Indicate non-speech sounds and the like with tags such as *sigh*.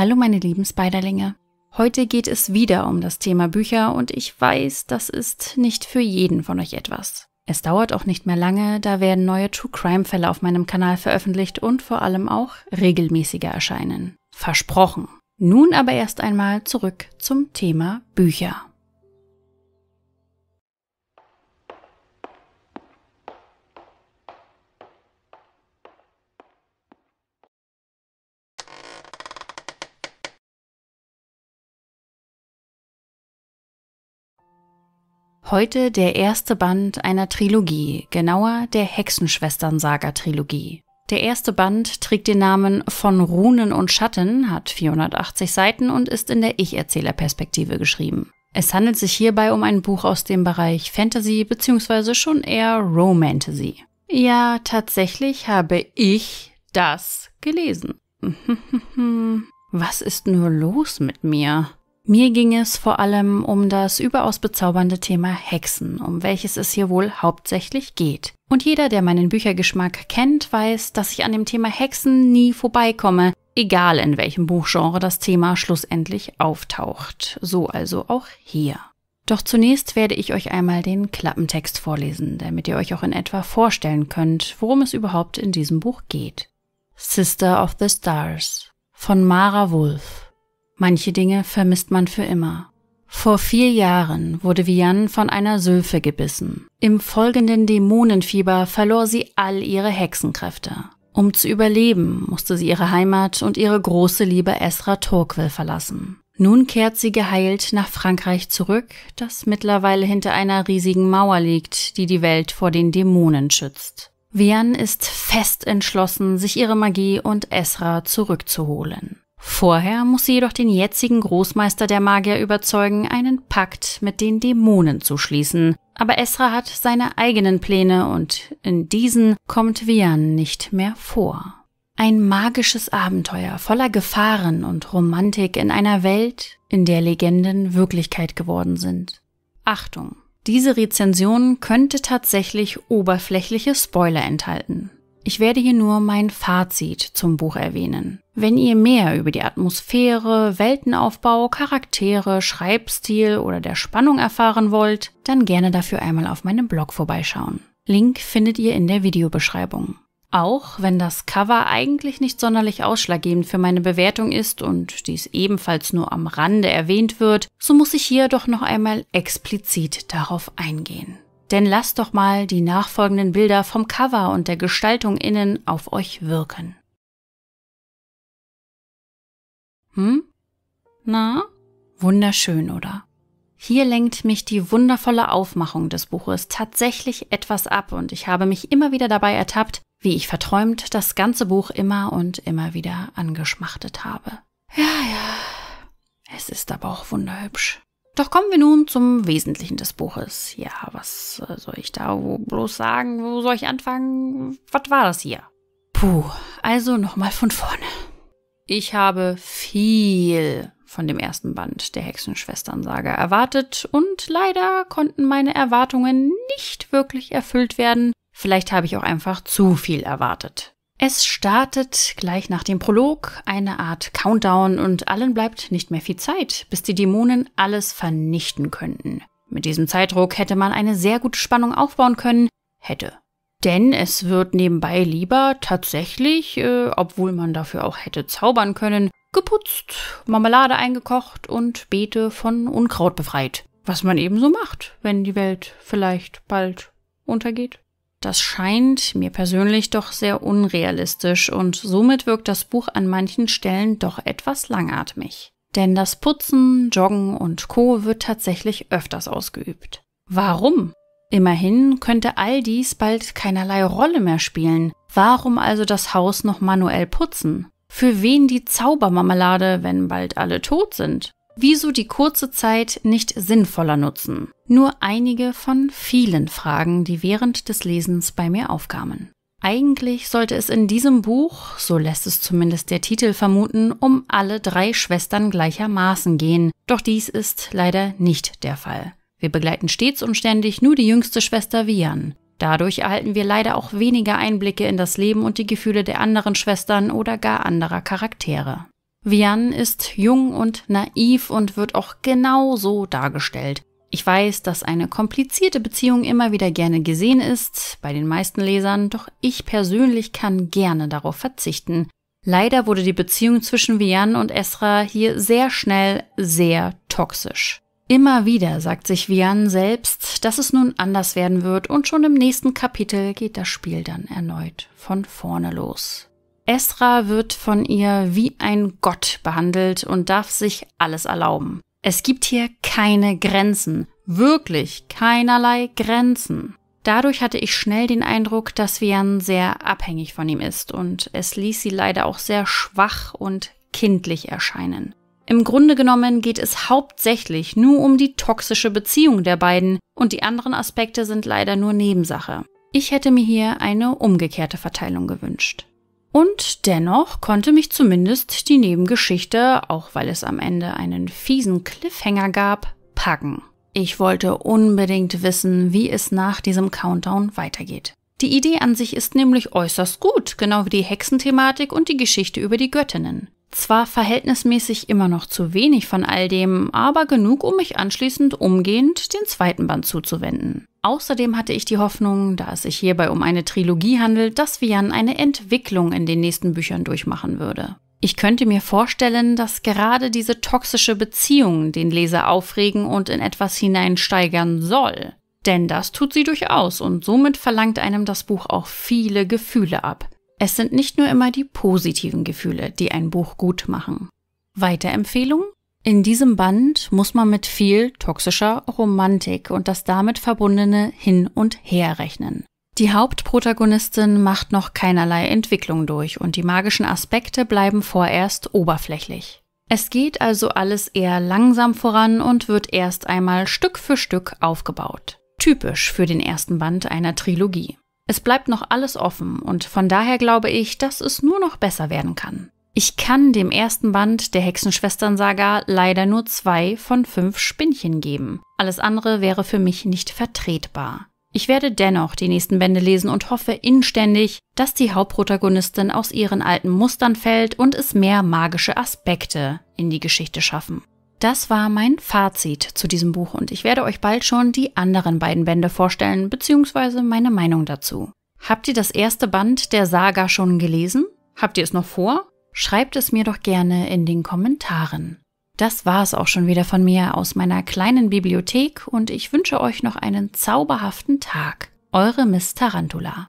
Hallo meine lieben Spiderlinge. Heute geht es wieder um das Thema Bücher und ich weiß, das ist nicht für jeden von euch etwas. Es dauert auch nicht mehr lange, da werden neue True Crime Fälle auf meinem Kanal veröffentlicht und vor allem auch regelmäßiger erscheinen. Versprochen. Nun aber erst einmal zurück zum Thema Bücher. Heute der erste Band einer Trilogie, genauer der Hexenschwestern-Saga-Trilogie. Der erste Band trägt den Namen Von Runen und Schatten, hat 480 Seiten und ist in der Ich-Erzähler-Perspektive geschrieben. Es handelt sich hierbei um ein Buch aus dem Bereich Fantasy bzw. schon eher Romantasy. Ja, tatsächlich habe ich das gelesen. *laughs* Was ist nur los mit mir? Mir ging es vor allem um das überaus bezaubernde Thema Hexen, um welches es hier wohl hauptsächlich geht. Und jeder, der meinen Büchergeschmack kennt, weiß, dass ich an dem Thema Hexen nie vorbeikomme, egal in welchem Buchgenre das Thema schlussendlich auftaucht. So also auch hier. Doch zunächst werde ich euch einmal den Klappentext vorlesen, damit ihr euch auch in etwa vorstellen könnt, worum es überhaupt in diesem Buch geht. Sister of the Stars von Mara Wolf Manche Dinge vermisst man für immer. Vor vier Jahren wurde Vianne von einer Sülfe gebissen. Im folgenden Dämonenfieber verlor sie all ihre Hexenkräfte. Um zu überleben, musste sie ihre Heimat und ihre große Liebe Esra Torquil verlassen. Nun kehrt sie geheilt nach Frankreich zurück, das mittlerweile hinter einer riesigen Mauer liegt, die die Welt vor den Dämonen schützt. Vianne ist fest entschlossen, sich ihre Magie und Esra zurückzuholen. Vorher muss sie jedoch den jetzigen Großmeister der Magier überzeugen, einen Pakt mit den Dämonen zu schließen. Aber Esra hat seine eigenen Pläne und in diesen kommt Vian nicht mehr vor. Ein magisches Abenteuer voller Gefahren und Romantik in einer Welt, in der Legenden Wirklichkeit geworden sind. Achtung! Diese Rezension könnte tatsächlich oberflächliche Spoiler enthalten. Ich werde hier nur mein Fazit zum Buch erwähnen. Wenn ihr mehr über die Atmosphäre, Weltenaufbau, Charaktere, Schreibstil oder der Spannung erfahren wollt, dann gerne dafür einmal auf meinem Blog vorbeischauen. Link findet ihr in der Videobeschreibung. Auch wenn das Cover eigentlich nicht sonderlich ausschlaggebend für meine Bewertung ist und dies ebenfalls nur am Rande erwähnt wird, so muss ich hier doch noch einmal explizit darauf eingehen. Denn lasst doch mal die nachfolgenden Bilder vom Cover und der Gestaltung innen auf euch wirken. Hm? Na? Wunderschön, oder? Hier lenkt mich die wundervolle Aufmachung des Buches tatsächlich etwas ab und ich habe mich immer wieder dabei ertappt, wie ich verträumt das ganze Buch immer und immer wieder angeschmachtet habe. Ja, ja, es ist aber auch wunderhübsch. Doch kommen wir nun zum Wesentlichen des Buches. Ja, was äh, soll ich da bloß sagen? Wo soll ich anfangen? Was war das hier? Puh, also nochmal von vorne. Ich habe viel von dem ersten Band der Hexenschwestern-Saga erwartet und leider konnten meine Erwartungen nicht wirklich erfüllt werden. Vielleicht habe ich auch einfach zu viel erwartet. Es startet gleich nach dem Prolog eine Art Countdown und allen bleibt nicht mehr viel Zeit, bis die Dämonen alles vernichten könnten. Mit diesem Zeitdruck hätte man eine sehr gute Spannung aufbauen können, hätte. Denn es wird nebenbei lieber tatsächlich, äh, obwohl man dafür auch hätte zaubern können, geputzt, Marmelade eingekocht und Beete von Unkraut befreit. Was man eben so macht, wenn die Welt vielleicht bald untergeht. Das scheint mir persönlich doch sehr unrealistisch und somit wirkt das Buch an manchen Stellen doch etwas langatmig. Denn das Putzen, Joggen und Co wird tatsächlich öfters ausgeübt. Warum? Immerhin könnte all dies bald keinerlei Rolle mehr spielen. Warum also das Haus noch manuell putzen? Für wen die Zaubermarmelade, wenn bald alle tot sind? Wieso die kurze Zeit nicht sinnvoller nutzen? Nur einige von vielen Fragen, die während des Lesens bei mir aufkamen. Eigentlich sollte es in diesem Buch, so lässt es zumindest der Titel vermuten, um alle drei Schwestern gleichermaßen gehen, doch dies ist leider nicht der Fall. Wir begleiten stets und ständig nur die jüngste Schwester Vian. Dadurch erhalten wir leider auch weniger Einblicke in das Leben und die Gefühle der anderen Schwestern oder gar anderer Charaktere. Vian ist jung und naiv und wird auch genau so dargestellt. Ich weiß, dass eine komplizierte Beziehung immer wieder gerne gesehen ist, bei den meisten Lesern, doch ich persönlich kann gerne darauf verzichten. Leider wurde die Beziehung zwischen Vian und Esra hier sehr schnell sehr toxisch. Immer wieder sagt sich Vian selbst, dass es nun anders werden wird und schon im nächsten Kapitel geht das Spiel dann erneut von vorne los. Esra wird von ihr wie ein Gott behandelt und darf sich alles erlauben. Es gibt hier keine Grenzen, wirklich keinerlei Grenzen. Dadurch hatte ich schnell den Eindruck, dass Vian sehr abhängig von ihm ist und es ließ sie leider auch sehr schwach und kindlich erscheinen. Im Grunde genommen geht es hauptsächlich nur um die toxische Beziehung der beiden und die anderen Aspekte sind leider nur Nebensache. Ich hätte mir hier eine umgekehrte Verteilung gewünscht. Und dennoch konnte mich zumindest die Nebengeschichte, auch weil es am Ende einen fiesen Cliffhanger gab, packen. Ich wollte unbedingt wissen, wie es nach diesem Countdown weitergeht. Die Idee an sich ist nämlich äußerst gut, genau wie die Hexenthematik und die Geschichte über die Göttinnen. Zwar verhältnismäßig immer noch zu wenig von all dem, aber genug, um mich anschließend umgehend den zweiten Band zuzuwenden. Außerdem hatte ich die Hoffnung, da es sich hierbei um eine Trilogie handelt, dass Vian eine Entwicklung in den nächsten Büchern durchmachen würde. Ich könnte mir vorstellen, dass gerade diese toxische Beziehung den Leser aufregen und in etwas hineinsteigern soll. Denn das tut sie durchaus und somit verlangt einem das Buch auch viele Gefühle ab. Es sind nicht nur immer die positiven Gefühle, die ein Buch gut machen. Weiterempfehlung? In diesem Band muss man mit viel toxischer Romantik und das damit verbundene Hin und Her rechnen. Die Hauptprotagonistin macht noch keinerlei Entwicklung durch und die magischen Aspekte bleiben vorerst oberflächlich. Es geht also alles eher langsam voran und wird erst einmal Stück für Stück aufgebaut. Typisch für den ersten Band einer Trilogie. Es bleibt noch alles offen und von daher glaube ich, dass es nur noch besser werden kann. Ich kann dem ersten Band der Hexenschwestern-Saga leider nur zwei von fünf Spinnchen geben. Alles andere wäre für mich nicht vertretbar. Ich werde dennoch die nächsten Bände lesen und hoffe inständig, dass die Hauptprotagonistin aus ihren alten Mustern fällt und es mehr magische Aspekte in die Geschichte schaffen. Das war mein Fazit zu diesem Buch und ich werde euch bald schon die anderen beiden Bände vorstellen, bzw. meine Meinung dazu. Habt ihr das erste Band der Saga schon gelesen? Habt ihr es noch vor? Schreibt es mir doch gerne in den Kommentaren. Das war es auch schon wieder von mir aus meiner kleinen Bibliothek und ich wünsche euch noch einen zauberhaften Tag. Eure Miss Tarantula.